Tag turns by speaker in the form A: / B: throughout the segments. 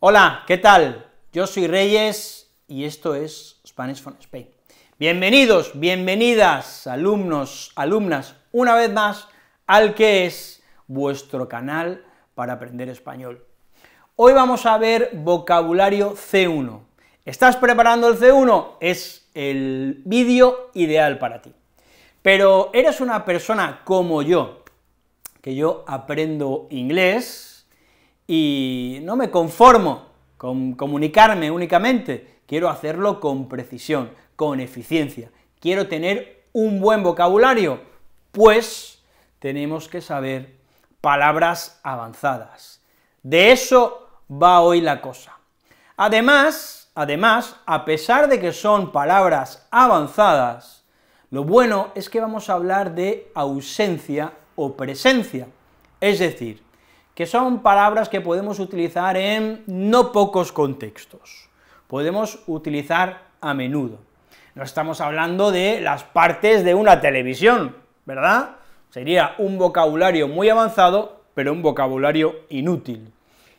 A: Hola, ¿qué tal? Yo soy Reyes y esto es Spanish from Spain. Bienvenidos, bienvenidas, alumnos, alumnas, una vez más al que es vuestro canal para aprender español. Hoy vamos a ver vocabulario C1. ¿Estás preparando el C1? Es el vídeo ideal para ti. Pero eres una persona como yo, que yo aprendo inglés, y no me conformo con comunicarme únicamente, quiero hacerlo con precisión, con eficiencia. Quiero tener un buen vocabulario, pues tenemos que saber palabras avanzadas. De eso va hoy la cosa. Además, además, a pesar de que son palabras avanzadas, lo bueno es que vamos a hablar de ausencia o presencia, es decir, que son palabras que podemos utilizar en no pocos contextos, podemos utilizar a menudo. No estamos hablando de las partes de una televisión, ¿verdad? Sería un vocabulario muy avanzado, pero un vocabulario inútil.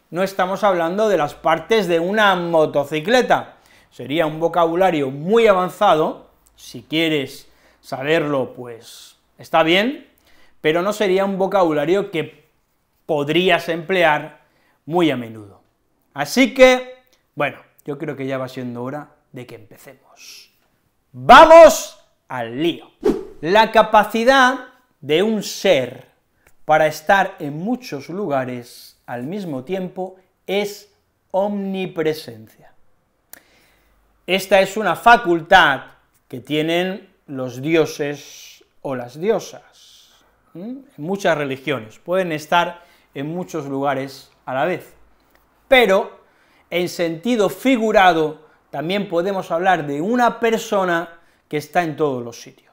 A: No estamos hablando de las partes de una motocicleta, sería un vocabulario muy avanzado, si quieres saberlo, pues está bien, pero no sería un vocabulario que podrías emplear muy a menudo. Así que, bueno, yo creo que ya va siendo hora de que empecemos. ¡Vamos al lío! La capacidad de un ser para estar en muchos lugares al mismo tiempo es omnipresencia. Esta es una facultad que tienen los dioses o las diosas. En muchas religiones pueden estar en muchos lugares a la vez. Pero en sentido figurado también podemos hablar de una persona que está en todos los sitios.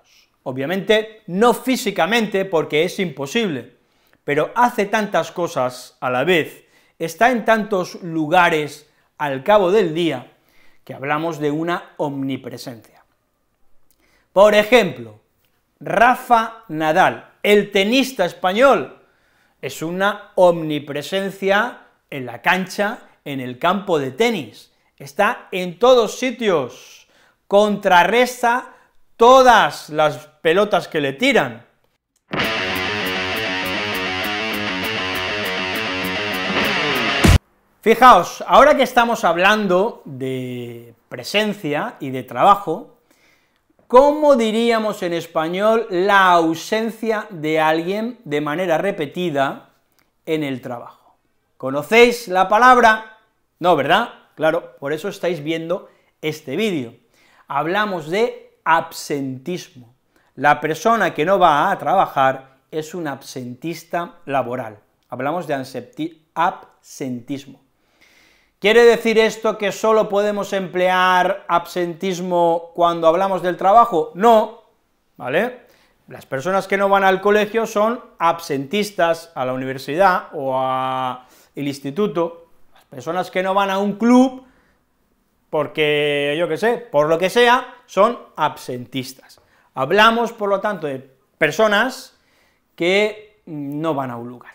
A: Obviamente no físicamente porque es imposible, pero hace tantas cosas a la vez, está en tantos lugares al cabo del día, que hablamos de una omnipresencia. Por ejemplo, Rafa Nadal, el tenista español, es una omnipresencia en la cancha, en el campo de tenis, está en todos sitios, contrarresta todas las pelotas que le tiran. Fijaos, ahora que estamos hablando de presencia y de trabajo, ¿Cómo diríamos en español la ausencia de alguien de manera repetida en el trabajo? ¿Conocéis la palabra? No, ¿verdad? Claro, por eso estáis viendo este vídeo. Hablamos de absentismo. La persona que no va a trabajar es un absentista laboral. Hablamos de absentismo. ¿Quiere decir esto que solo podemos emplear absentismo cuando hablamos del trabajo? No, ¿vale? Las personas que no van al colegio son absentistas a la universidad o al instituto, las personas que no van a un club porque, yo qué sé, por lo que sea, son absentistas. Hablamos, por lo tanto, de personas que no van a un lugar.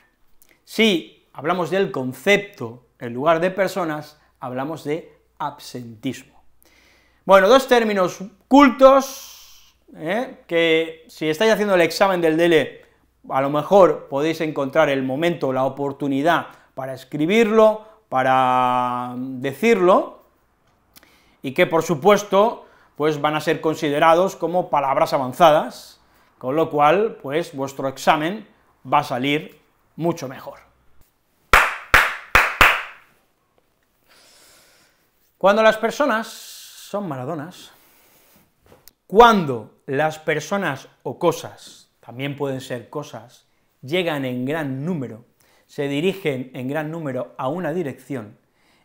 A: Si hablamos del concepto en lugar de personas, hablamos de absentismo. Bueno, dos términos cultos, ¿eh? que si estáis haciendo el examen del DELE, a lo mejor podéis encontrar el momento, la oportunidad para escribirlo, para decirlo, y que por supuesto, pues van a ser considerados como palabras avanzadas, con lo cual, pues vuestro examen va a salir mucho mejor. Cuando las personas son maradonas, cuando las personas o cosas, también pueden ser cosas, llegan en gran número, se dirigen en gran número a una dirección,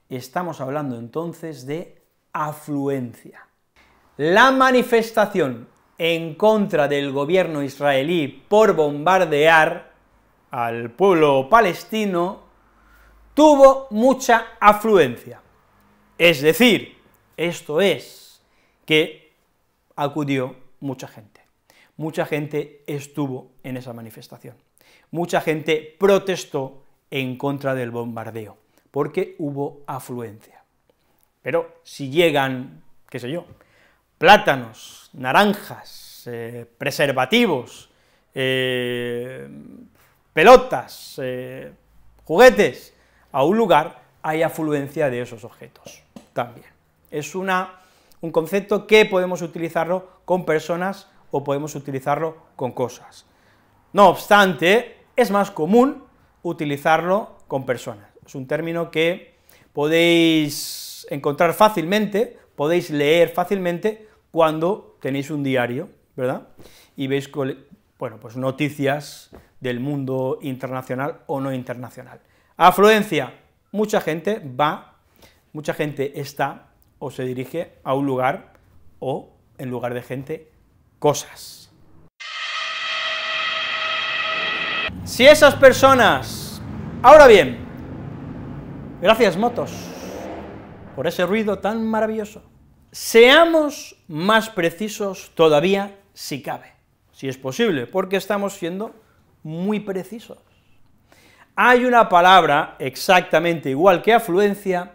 A: estamos hablando entonces de afluencia. La manifestación en contra del gobierno israelí por bombardear al pueblo palestino tuvo mucha afluencia. Es decir, esto es que acudió mucha gente, mucha gente estuvo en esa manifestación, mucha gente protestó en contra del bombardeo, porque hubo afluencia. Pero si llegan, qué sé yo, plátanos, naranjas, eh, preservativos, eh, pelotas, eh, juguetes, a un lugar hay afluencia de esos objetos también. Es una, un concepto que podemos utilizarlo con personas o podemos utilizarlo con cosas. No obstante, es más común utilizarlo con personas. Es un término que podéis encontrar fácilmente, podéis leer fácilmente cuando tenéis un diario, ¿verdad? Y veis, bueno, pues noticias del mundo internacional o no internacional. Afluencia, mucha gente va mucha gente está o se dirige a un lugar o, en lugar de gente, cosas. Si esas personas... Ahora bien, gracias motos por ese ruido tan maravilloso. Seamos más precisos todavía si cabe, si es posible, porque estamos siendo muy precisos. Hay una palabra exactamente igual que afluencia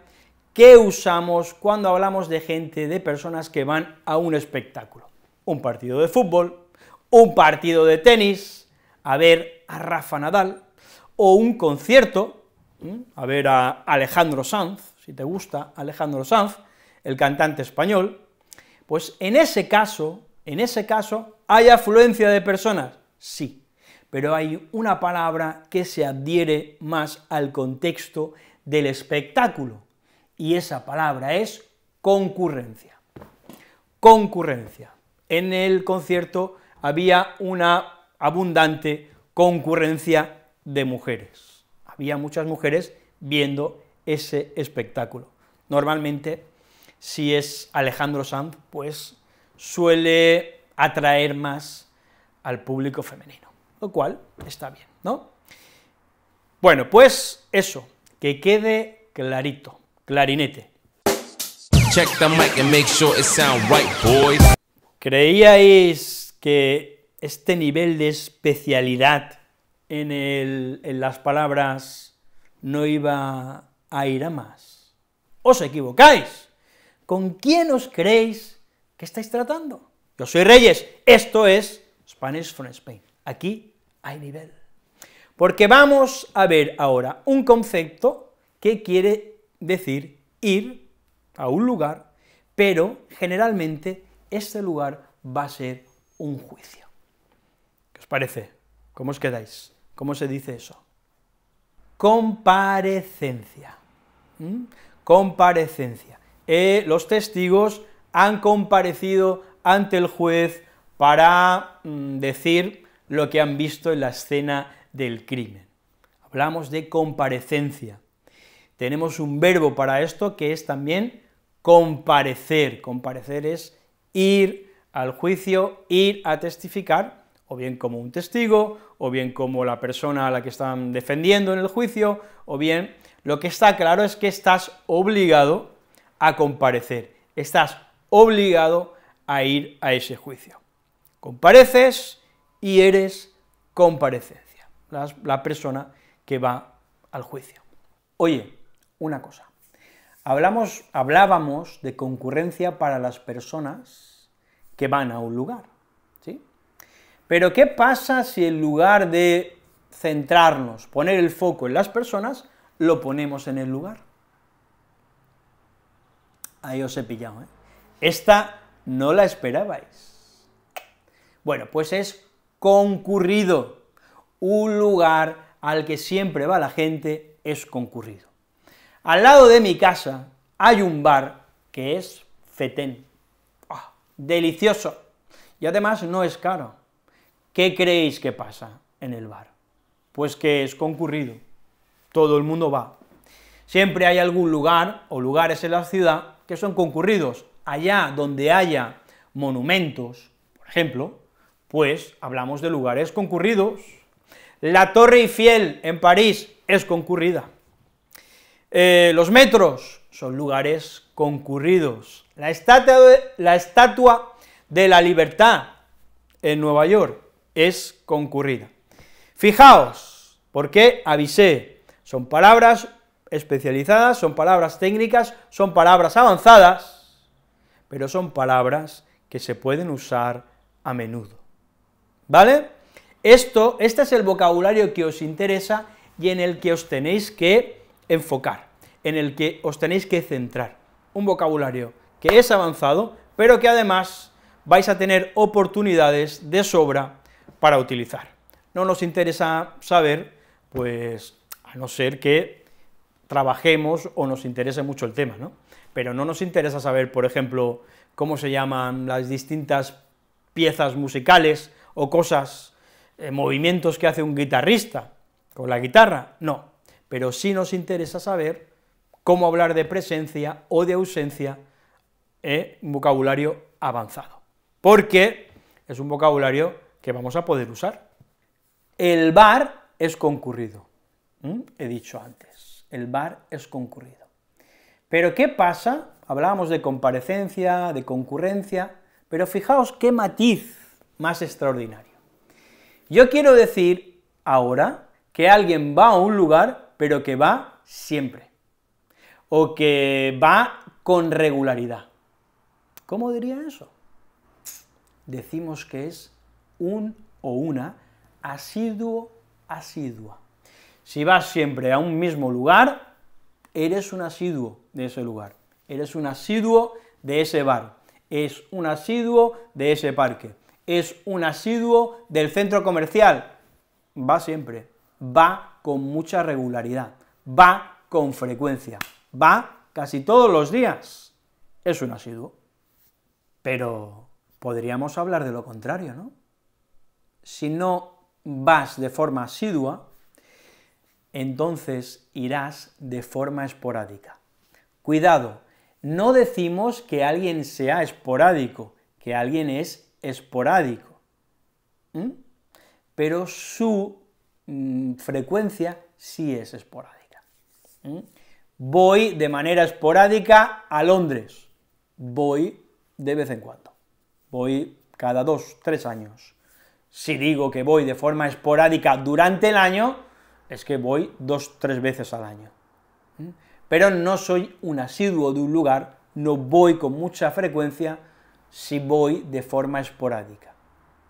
A: que usamos cuando hablamos de gente, de personas que van a un espectáculo. Un partido de fútbol, un partido de tenis, a ver a Rafa Nadal, o un concierto, a ver a Alejandro Sanz, si te gusta Alejandro Sanz, el cantante español, pues en ese caso, en ese caso, ¿hay afluencia de personas? Sí, pero hay una palabra que se adhiere más al contexto del espectáculo, y esa palabra es concurrencia. Concurrencia. En el concierto había una abundante concurrencia de mujeres. Había muchas mujeres viendo ese espectáculo. Normalmente, si es Alejandro Sanz, pues suele atraer más al público femenino, lo cual está bien, ¿no? Bueno, pues eso, que quede clarito clarinete. ¿Creíais que este nivel de especialidad en, en las palabras no iba a ir a más? ¡Os equivocáis! ¿Con quién os creéis que estáis tratando? Yo soy Reyes, esto es Spanish from Spain. Aquí hay nivel. Porque vamos a ver ahora un concepto que quiere decir ir a un lugar, pero generalmente este lugar va a ser un juicio. ¿Qué os parece? ¿Cómo os quedáis? ¿Cómo se dice eso? Comparecencia. ¿Mm? Comparecencia. Eh, los testigos han comparecido ante el juez para mm, decir lo que han visto en la escena del crimen. Hablamos de comparecencia tenemos un verbo para esto que es también comparecer. Comparecer es ir al juicio, ir a testificar, o bien como un testigo, o bien como la persona a la que están defendiendo en el juicio, o bien lo que está claro es que estás obligado a comparecer, estás obligado a ir a ese juicio. Compareces y eres comparecencia, la, la persona que va al juicio. Oye, una cosa. Hablamos, hablábamos de concurrencia para las personas que van a un lugar, ¿sí? Pero ¿qué pasa si en lugar de centrarnos, poner el foco en las personas, lo ponemos en el lugar? Ahí os he pillado, ¿eh? Esta no la esperabais. Bueno, pues es concurrido. Un lugar al que siempre va la gente es concurrido. Al lado de mi casa hay un bar que es Fetén. Ah, delicioso. Y además no es caro. ¿Qué creéis que pasa en el bar? Pues que es concurrido. Todo el mundo va. Siempre hay algún lugar o lugares en la ciudad que son concurridos. Allá donde haya monumentos, por ejemplo, pues hablamos de lugares concurridos. La Torre Eiffel en París es concurrida. Eh, los metros son lugares concurridos. La estatua, de, la estatua de la libertad en Nueva York es concurrida. Fijaos, porque avisé, son palabras especializadas, son palabras técnicas, son palabras avanzadas, pero son palabras que se pueden usar a menudo, ¿vale? Esto, este es el vocabulario que os interesa y en el que os tenéis que enfocar, en el que os tenéis que centrar. Un vocabulario que es avanzado, pero que además vais a tener oportunidades de sobra para utilizar. No nos interesa saber, pues, a no ser que trabajemos o nos interese mucho el tema, ¿no? Pero no nos interesa saber, por ejemplo, cómo se llaman las distintas piezas musicales o cosas, eh, movimientos que hace un guitarrista con la guitarra, no pero sí nos interesa saber cómo hablar de presencia o de ausencia en vocabulario avanzado, porque es un vocabulario que vamos a poder usar. El bar es concurrido, he dicho antes, el bar es concurrido. Pero ¿qué pasa? Hablábamos de comparecencia, de concurrencia, pero fijaos qué matiz más extraordinario. Yo quiero decir ahora que alguien va a un lugar pero que va siempre, o que va con regularidad. ¿Cómo diría eso? Decimos que es un o una asiduo, asidua. Si vas siempre a un mismo lugar, eres un asiduo de ese lugar, eres un asiduo de ese bar, es un asiduo de ese parque, es un asiduo del centro comercial, va siempre, va con mucha regularidad, va con frecuencia, va casi todos los días. Es un asiduo. Pero podríamos hablar de lo contrario, ¿no? Si no vas de forma asidua, entonces irás de forma esporádica. Cuidado, no decimos que alguien sea esporádico, que alguien es esporádico, pero su Mm, frecuencia sí es esporádica. ¿Mm? Voy de manera esporádica a Londres. Voy de vez en cuando. Voy cada dos, tres años. Si digo que voy de forma esporádica durante el año, es que voy dos, tres veces al año. ¿Mm? Pero no soy un asiduo de un lugar, no voy con mucha frecuencia si voy de forma esporádica.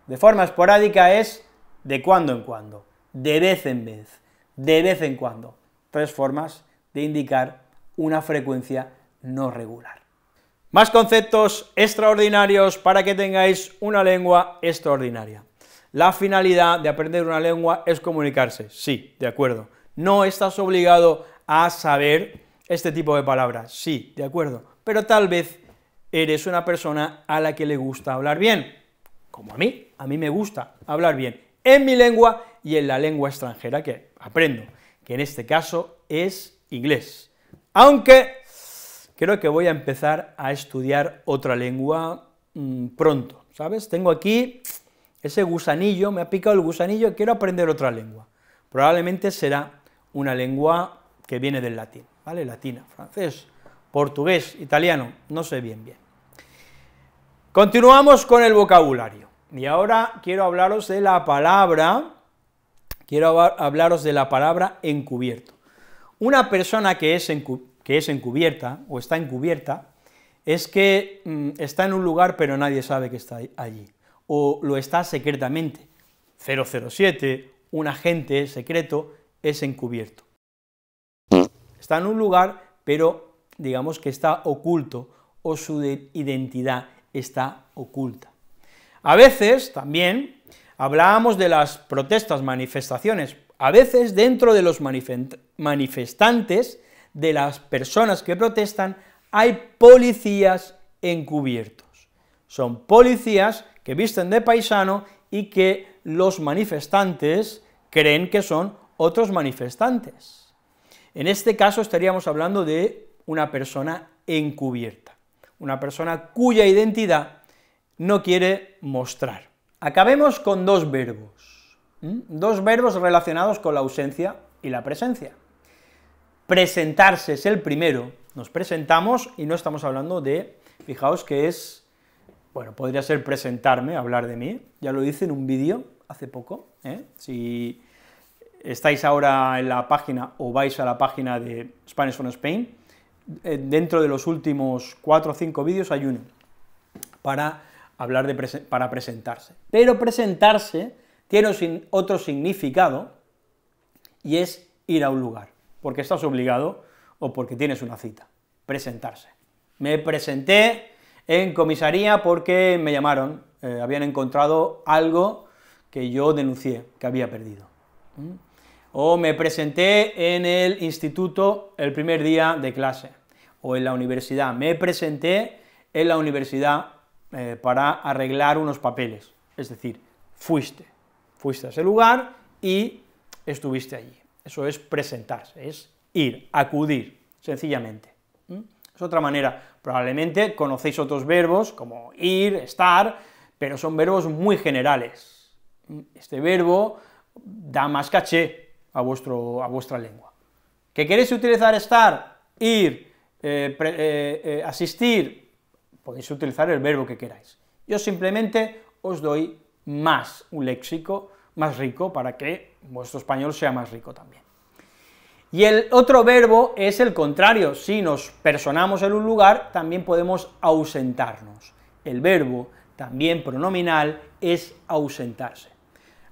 A: De forma esporádica es de cuando en cuando de vez en vez, de vez en cuando. Tres formas de indicar una frecuencia no regular. Más conceptos extraordinarios para que tengáis una lengua extraordinaria. La finalidad de aprender una lengua es comunicarse, sí, de acuerdo. No estás obligado a saber este tipo de palabras, sí, de acuerdo, pero tal vez eres una persona a la que le gusta hablar bien, como a mí, a mí me gusta hablar bien, en mi lengua y en la lengua extranjera que aprendo, que en este caso es inglés. Aunque creo que voy a empezar a estudiar otra lengua mm, pronto, ¿sabes? Tengo aquí ese gusanillo, me ha picado el gusanillo, quiero aprender otra lengua. Probablemente será una lengua que viene del latín, ¿vale? Latina, francés, portugués, italiano, no sé bien bien. Continuamos con el vocabulario. Y ahora quiero hablaros de la palabra, quiero hablaros de la palabra encubierto. Una persona que es, que es encubierta o está encubierta es que mm, está en un lugar pero nadie sabe que está allí, o lo está secretamente. 007, un agente secreto, es encubierto. Está en un lugar pero digamos que está oculto o su identidad está oculta. A veces, también, hablábamos de las protestas, manifestaciones, a veces dentro de los manifestantes, de las personas que protestan, hay policías encubiertos. Son policías que visten de paisano y que los manifestantes creen que son otros manifestantes. En este caso estaríamos hablando de una persona encubierta, una persona cuya identidad no quiere mostrar. Acabemos con dos verbos, dos verbos relacionados con la ausencia y la presencia. Presentarse es el primero, nos presentamos y no estamos hablando de, fijaos que es, bueno, podría ser presentarme, hablar de mí, ya lo hice en un vídeo hace poco, ¿eh? si estáis ahora en la página o vais a la página de Spanish on Spain, eh, dentro de los últimos cuatro o cinco vídeos hay uno para hablar de para presentarse. Pero presentarse tiene otro significado y es ir a un lugar, porque estás obligado o porque tienes una cita. Presentarse. Me presenté en comisaría porque me llamaron, eh, habían encontrado algo que yo denuncié, que había perdido. O me presenté en el instituto el primer día de clase, o en la universidad. Me presenté en la universidad eh, para arreglar unos papeles. Es decir, fuiste, fuiste a ese lugar y estuviste allí. Eso es presentarse, es ir, acudir, sencillamente. ¿Mm? Es otra manera. Probablemente conocéis otros verbos como ir, estar, pero son verbos muy generales. ¿Mm? Este verbo da más caché a, vuestro, a vuestra lengua. ¿Que queréis utilizar estar, ir, eh, eh, asistir, podéis utilizar el verbo que queráis. Yo simplemente os doy más, un léxico más rico para que vuestro español sea más rico también. Y el otro verbo es el contrario, si nos personamos en un lugar, también podemos ausentarnos. El verbo, también pronominal, es ausentarse.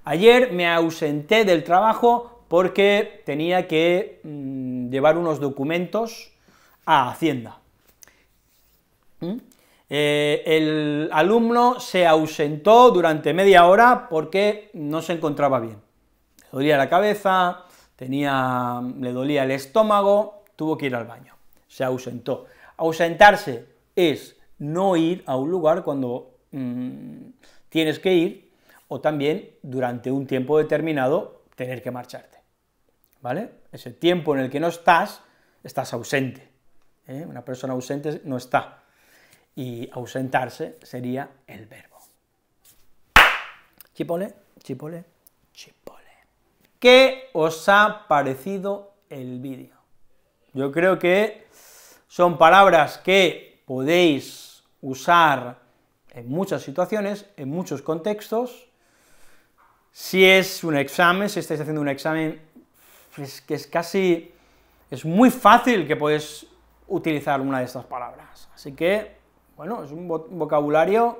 A: Ayer me ausenté del trabajo porque tenía que mm, llevar unos documentos a Hacienda. ¿Mm? Eh, el alumno se ausentó durante media hora porque no se encontraba bien. Le dolía la cabeza, tenía, le dolía el estómago, tuvo que ir al baño, se ausentó. Ausentarse es no ir a un lugar cuando mm, tienes que ir o también durante un tiempo determinado tener que marcharte, ¿vale? Ese tiempo en el que no estás, estás ausente. ¿Eh? Una persona ausente no está y ausentarse sería el verbo. Chipole, chipole, chipole. ¿Qué os ha parecido el vídeo? Yo creo que son palabras que podéis usar en muchas situaciones, en muchos contextos. Si es un examen, si estáis haciendo un examen, es que es casi, es muy fácil que podéis utilizar una de estas palabras. Así que bueno, es un vocabulario,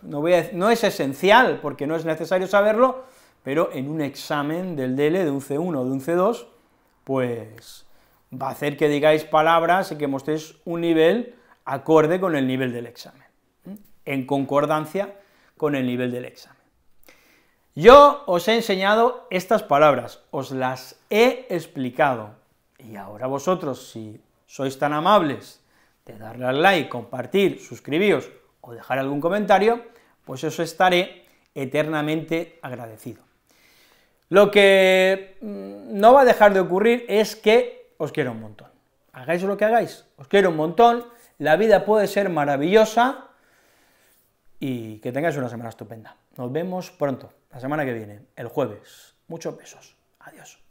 A: no, es esencial, porque no es necesario saberlo, pero en un examen del DL de un C1 o de un C2, pues va a hacer que digáis palabras y que mostréis un nivel acorde con el nivel del examen, en concordancia con el nivel del examen. Yo os he enseñado estas palabras, os las he explicado, y ahora vosotros, si sois tan amables de darle al like, compartir, suscribiros o dejar algún comentario, pues eso estaré eternamente agradecido. Lo que mm, no va a dejar de ocurrir es que os quiero un montón. Hagáis lo que hagáis, os quiero un montón, la vida puede ser maravillosa y que tengáis una semana estupenda. Nos vemos pronto, la semana que viene, el jueves. Muchos besos. Adiós.